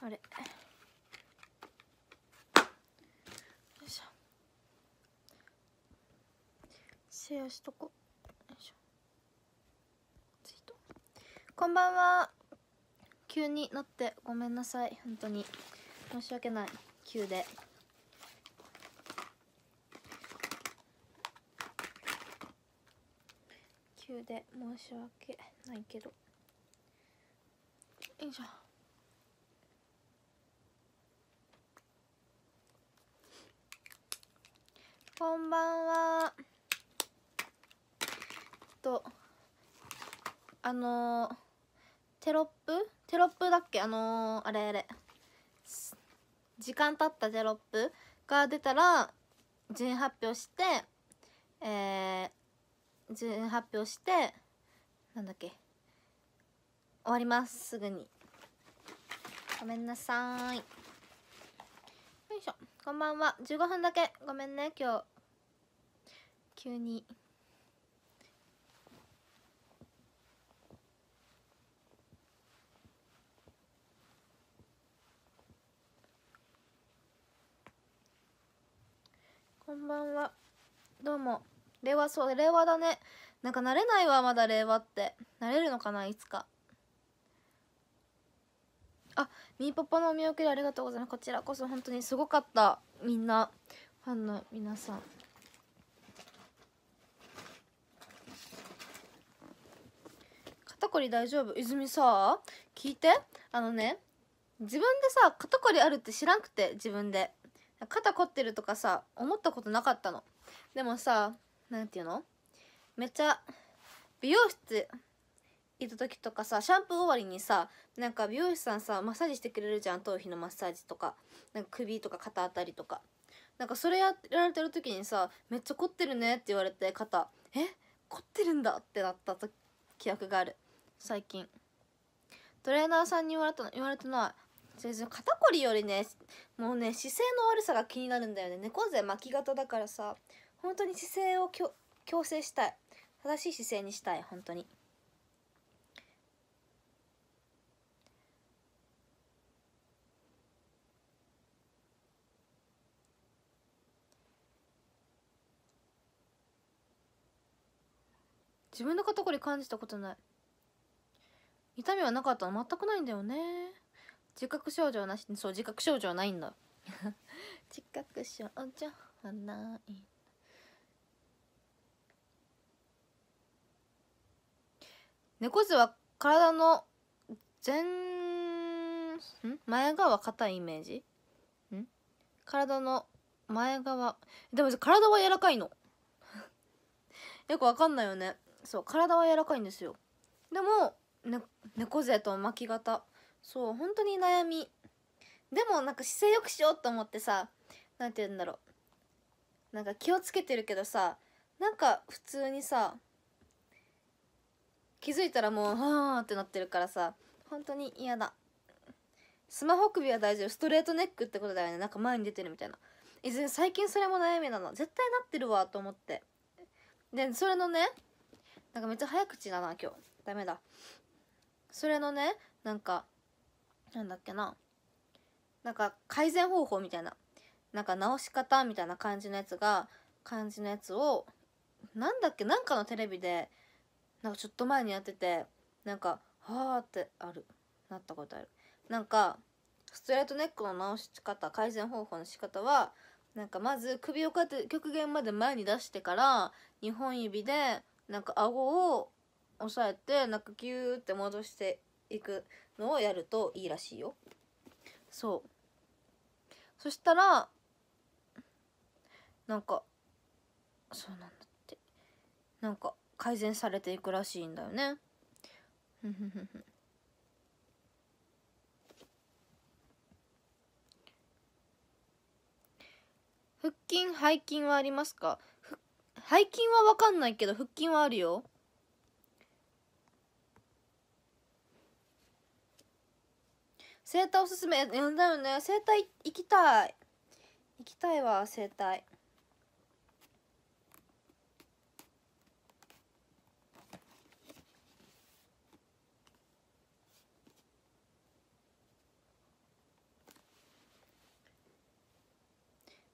あれよいしょシェアしとこよいしょツイートこんばんは急になってごめんなさい本当に申し訳ない急で急で申し訳ないけどよいしょこんばんはとあのー、テロップテロップだっけあのー、あれあれ時間経ったテロップが出たら順位発表してえー、順位発表してなんだっけ終わりますすぐにごめんなさいよいしょこんばんは15分だけごめんね今日急にこんばんはどうも令和そう令和だねなんか慣れないわまだ令和って慣れるのかないつかあみーぽぽのお見送りありがとうございますこちらこそ本当にすごかったみんなファンの皆さん肩こり大丈夫泉さ聞いてあのね自分でさ肩こりあるって知らんくて自分で肩凝ってるとかさ思ったことなかったのでもさ何て言うのめっちゃ美容室行った時とかさシャンプー終わりにさなんか美容師さんさマッサージしてくれるじゃん頭皮のマッサージとかなんか首とか肩あたりとかなんかそれやられてる時にさ「めっちゃ凝ってるね」って言われて肩「え凝ってるんだ」ってなった記憶がある最近トレーナーさんに言われた言われたのは全然肩こりよりねもうね姿勢の悪さが気になるんだよね猫背巻き型だからさ本当に姿勢を矯正したい正しい姿勢にしたい本当に自分の肩こり感じたことない痛みはなかったの全くないんだよね自覚症状なしそう自覚症状ないんだ 自覚症状はない猫背は体の前ん前側硬いイメージん体の前側でも体は柔らかいの よくわかんないよねそう体は柔らかいんですよでもね、猫背と巻き型そう本当に悩みでもなんか姿勢よくしようと思ってさ何て言うんだろうなんか気をつけてるけどさなんか普通にさ気づいたらもうはあってなってるからさ本当に嫌だスマホ首は大丈夫ストレートネックってことだよねなんか前に出てるみたいないずれ最近それも悩みなの絶対なってるわと思ってでそれのねなんかめっちゃ早口だな今日ダメだそれのねなんかなんだっけななんか改善方法みたいななんか直し方みたいな感じのやつが感じのやつをなんだっけなんかのテレビでなんかちょっと前にやっててなんかはあってあるなったことあるなんかストレートネックの直し方改善方法の仕方はなんかまず首をこうやって極限まで前に出してから2本指でなんか顎を押さえてなんかギューって戻していくのをやるといいらしいよそうそしたらなんかそうなんだってなんか改善されていくらしいんだよねふふふ腹筋背筋はありますか背筋は分かんないけど腹筋はあるよ整体おすすめだよね整体行きたい行きたいわ整体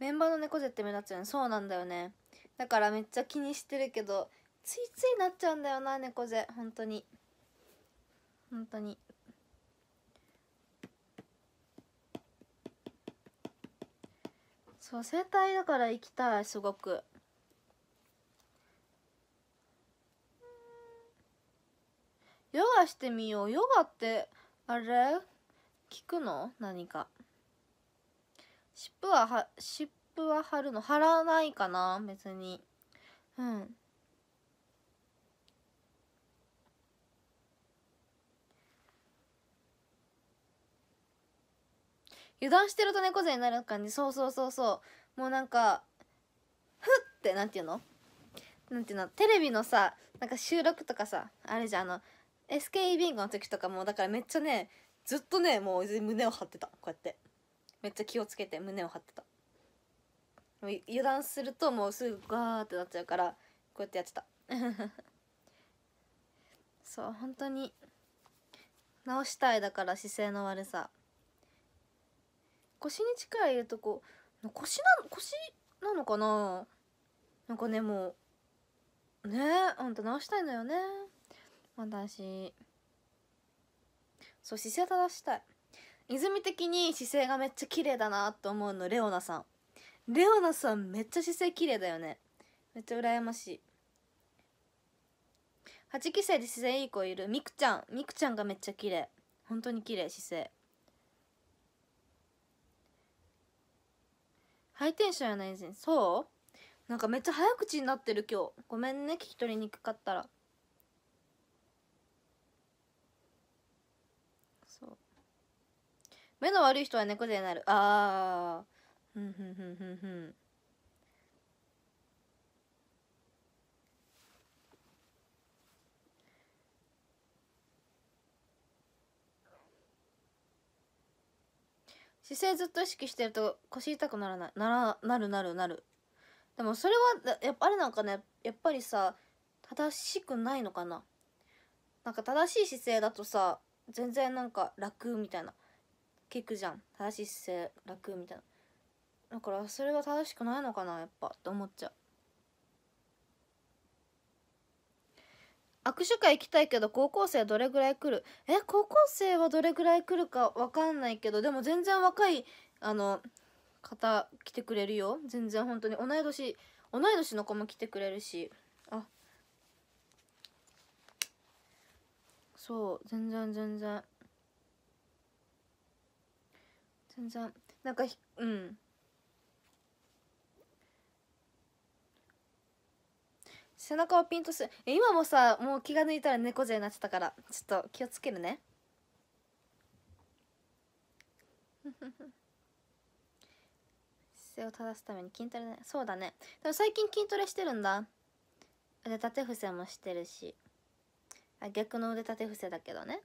メンバーの猫背って目立つよねそうなんだよねだからめっちゃ気にしてるけどついついなっちゃうんだよな猫背本当に本当にそう整体だから行きたいすごくヨガしてみようヨガってあれ聞くの何か湿布はは湿布は貼るの貼らないかな別にうん油断してると猫背になる感じそうそうそうそうもうなんかふって何て言うのなんていうのテレビのさなんか収録とかさあれじゃんあの SKE ビンゴの時とかもだからめっちゃねずっとねもう胸を張ってたこうやってめっちゃ気をつけて胸を張ってた油断するともうすぐガーってなっちゃうからこうやってやってた そう本当に直したいだから姿勢の悪さ腰に力入れとこう腰な腰なのかななんかねもうねあんた直したいのよね私そう姿勢正したい泉的に姿勢がめっちゃ綺麗だなと思うのレオナさんレオナさんめっちゃ姿勢綺麗だよねめっちゃ羨ましい8期生で姿勢いい子いるみくちゃんみくちゃんがめっちゃ綺麗本当に綺麗姿勢ハイテンションやないぜそうなんかめっちゃ早口になってる今日ごめんね聞き取りにくかったらそう目の悪い人は猫背になるああふんふんふんふんふん姿勢ずっと意識してると腰痛くならないならなるなるなるでもそれはやっぱあれなんかねやっぱりさ正しくないのかななんか正しい姿勢だとさ全然なんか楽みたいな聞くじゃん正しい姿勢楽みたいなだからそれは正しくないのかなやっぱって思っちゃう握手会行きたいけど高校生どれぐらい来るえ高校生はどれぐらい来るか分かんないけどでも全然若いあの方来てくれるよ全然本当に同い年同い年の子も来てくれるしあそう全然全然全然なんかうん背中をピンとす今もさもう気が抜いたら猫背になってたからちょっと気をつけるね姿勢を正すために筋トレねそうだねでも最近筋トレしてるんだ腕立て伏せもしてるしあ逆の腕立て伏せだけどね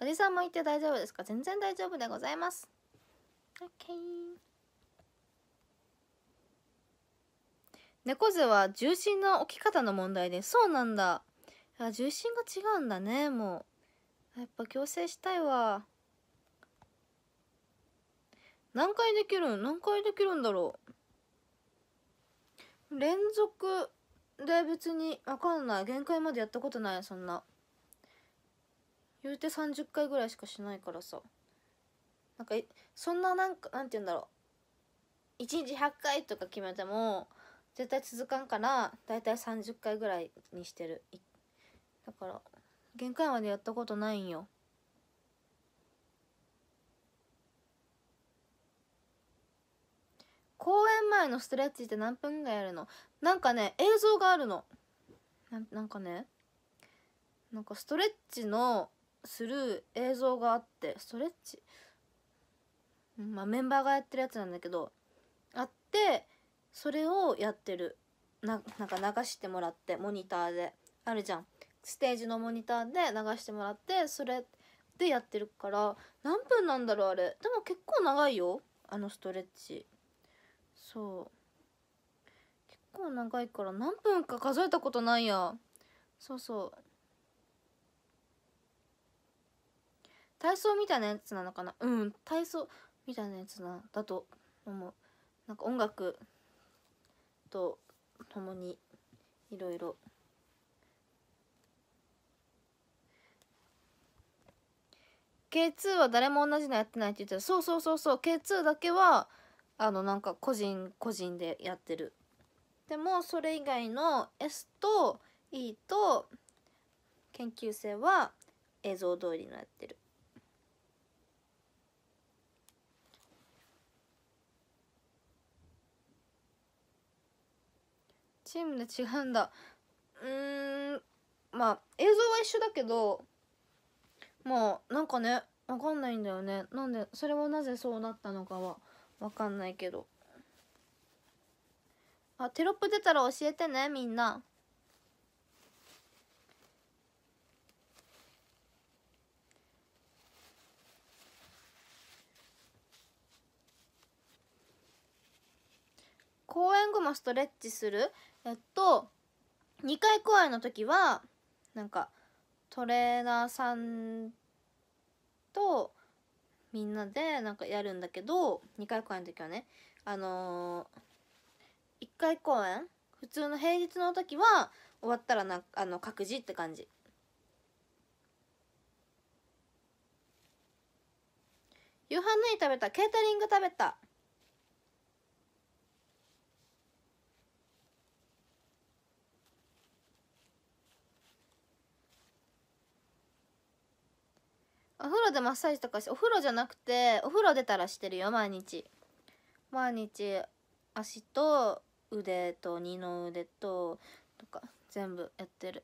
おじさんもいて大丈夫ですか全然大丈夫でございます OK 猫背は重心の置き方の問題でそうなんだあ重心が違うんだねもうやっぱ矯正したいわ何回できるん何回できるんだろう連続で別に分かんない限界までやったことないそんな言うて30回ぐらいしかしないからさなんかそんななんかなんて言うんだろう1日100回とか決めても絶対続かんからだ体30回ぐらいにしてるだから限界までやったことないんよ公演前のストレッチって何分ぐらいやるのなんかね映像があるのなんかねなんかストレッチのする映像があってストレッチまあメンバーがやってるやつなんだけどあってそれをやってるななんか流してもらってモニターであるじゃんステージのモニターで流してもらってそれでやってるから何分なんだろうあれでも結構長いよあのストレッチそう結構長いから何分か数えたことないやそうそう体操みたいなやつなのかなうん体操みたいなやつなだと思うなんか音楽と共にいろいろ「K2 は誰も同じのやってない」って言ってたそうそうそうそう K2 だけはあのなんか個人個人でやってるでもそれ以外の S と E と研究生は映像通りのやってるチームで違うんだうんまあ映像は一緒だけどまあなんかねわかんないんだよねなんでそれはなぜそうなったのかはわかんないけどあテロップ出たら教えてねみんな公園後マストレッチするえっと2回公演の時はなんかトレーナーさんとみんなでなんかやるんだけど2回公演の時はねあのー、1回公演普通の平日の時は終わったらなあの各自って感じ夕飯何食べたケータリング食べたお風呂でマッサージとかしてお風呂じゃなくてお風呂出たらしてるよ毎日毎日足と腕と二の腕ととか全部やってる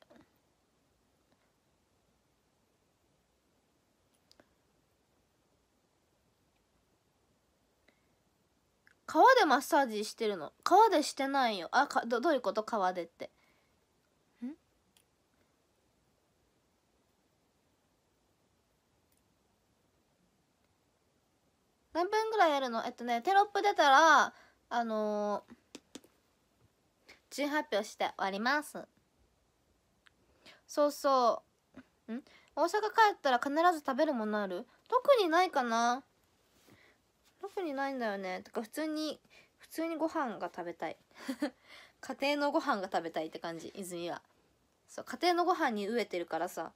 川でマッサージしてるの川でしてないよあかどどういうこと川でって何分ぐらいやるのえっとねテロップ出たらあのー、発表して終わりますそうそうん大阪帰ったら必ず食べるものある特にないかな特にないんだよねてか普通に普通にご飯が食べたい 家庭のご飯が食べたいって感じ泉はそう家庭のご飯に飢えてるからさ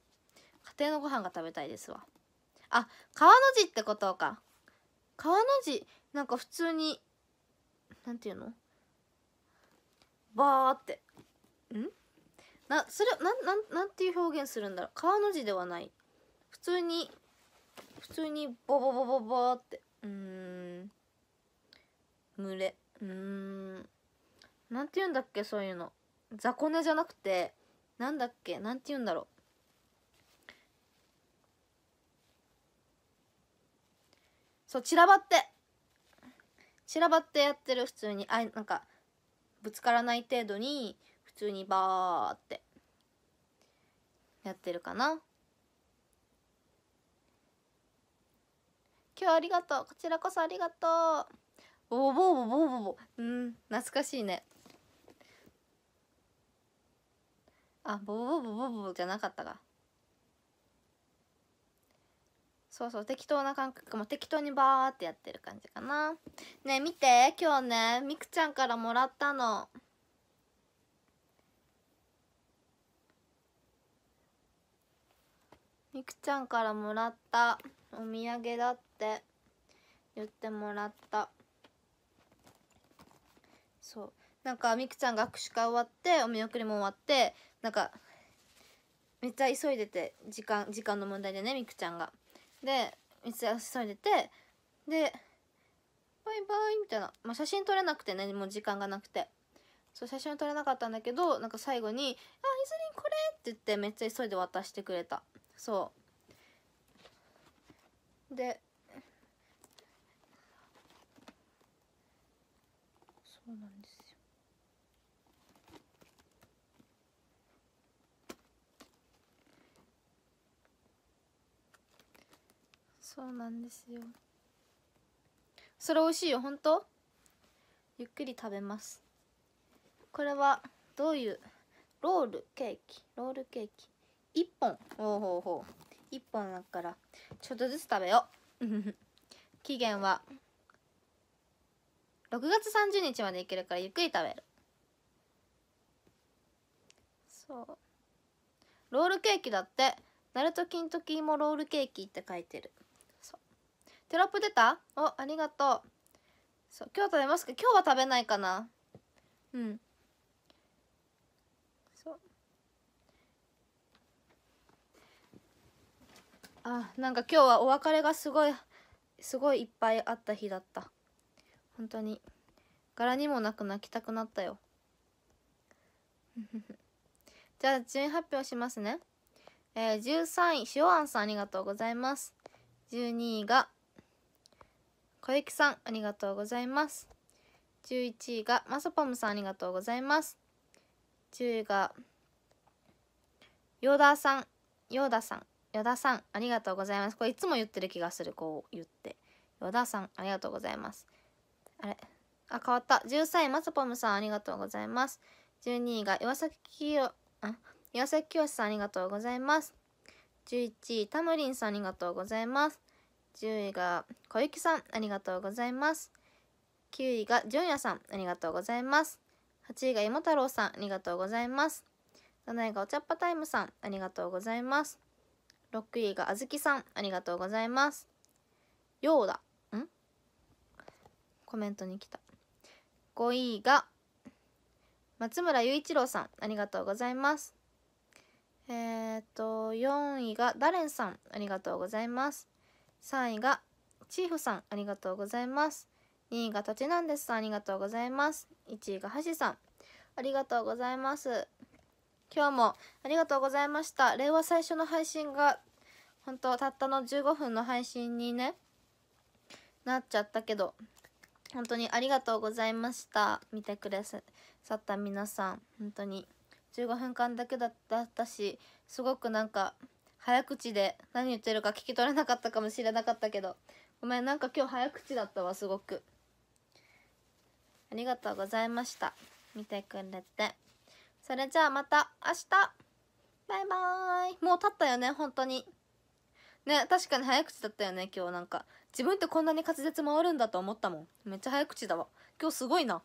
家庭のご飯が食べたいですわあ川の字ってことか川の字なんか普通になんていうのバーってんなそれなんなんなんていう表現するんだろう川の字ではない普通に普通にボボボボボってうん群れうんなんて言うんだっけそういうの雑魚寝じゃなくてなんだっけなんて言うんだろうそう散らばって散らばってやってる普通にあなんかぶつからない程度に普通にバーってやってるかな今日ありがとうこちらこそありがとうボボボボボボうん懐かしいねあボボボボボボじゃなかったかそうそう適当な感覚も適当にバーってやってる感じかなね見て今日ねみくちゃんからもらったのみくちゃんからもらったお土産だって言ってもらったそうなんかみくちゃんが握手会終わってお見送りも終わってなんかめっちゃ急いでて時間時間の問題でねみくちゃんがで水急いでてでバイバイみたいな、まあ、写真撮れなくてねもう時間がなくてそう写真撮れなかったんだけどなんか最後に「あいずれにこれ!」って言ってめっちゃ急いで渡してくれたそうでそうなんそうなんですよそれ美味しいよ本当ゆっくり食べますこれはどういうロールケーキロールケーキ1本おおほうほう1本だからちょっとずつ食べよう 期限は6月30日までいけるからゆっくり食べるそうロールケーキだってナルト金時芋ロールケーキって書いてるテロップ出たおありがとうそう今日食べますか今日は食べないかなうんそうあなんか今日はお別れがすごいすごいいっぱいあった日だった本当に柄にもなく泣きたくなったよ じゃあ順位発表しますねえー、13位、塩あんさんありがとうございます。12位が、小雪さん、ありがとうございます。11位が、まさぽムさん、ありがとうございます。10位が、ヨーダーさん、ヨーダさん、ヨダさん、ありがとうございます。これいつも言ってる気がする、こう言って。ヨダさん、ありがとうございます。あれあ、変わった。13位、まさぽムさん、ありがとうございます。12位が岩崎清、岩崎清さんありがとうございます。11位、タムリンさんありがとうございます。10位が小雪さん、ありがとうございます。9位が純也さん、ありがとうございます。8位が芋太郎さん、ありがとうございます。7位がお茶っ葉タイムさん、ありがとうございます。6位があずきさん、ありがとうございます。ようだ、んコメントに来た。5位が松村雄一郎さん、ありがとうございます。えー、っと、4位がダレンさん、ありがとうございます。3位がチーフさんありがとうございます2位がタちなんですさんありがとうございます1位がはしさんありがとうございます今日もありがとうございました令和最初の配信が本当たったの15分の配信にねなっちゃったけど本当にありがとうございました見てくださった皆さん本当に15分間だけだったしすごくなんか早口で何言ってるか聞き取れなかったかもしれなかったけどごめんなんか今日早口だったわすごくありがとうございました見てくれてそれじゃあまた明日バイバーイもう経ったよね本当にね確かに早口だったよね今日なんか自分ってこんなに滑舌回るんだと思ったもんめっちゃ早口だわ今日すごいな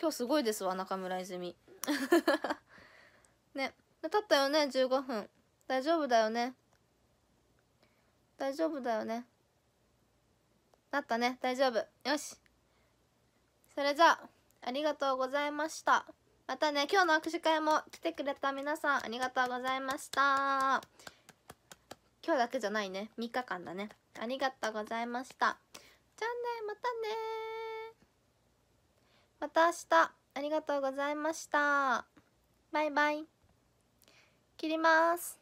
今日すごいですわ中村泉 ね経ったよね15分大丈夫だよね大丈夫だよねなったね大丈夫よしそれじゃあありがとうございましたまたね今日の握手会も来てくれた皆さんありがとうございました今日だけじゃないね3日間だねありがとうございましたじゃあねまたねまた明日ありがとうございましたバイバイ切ります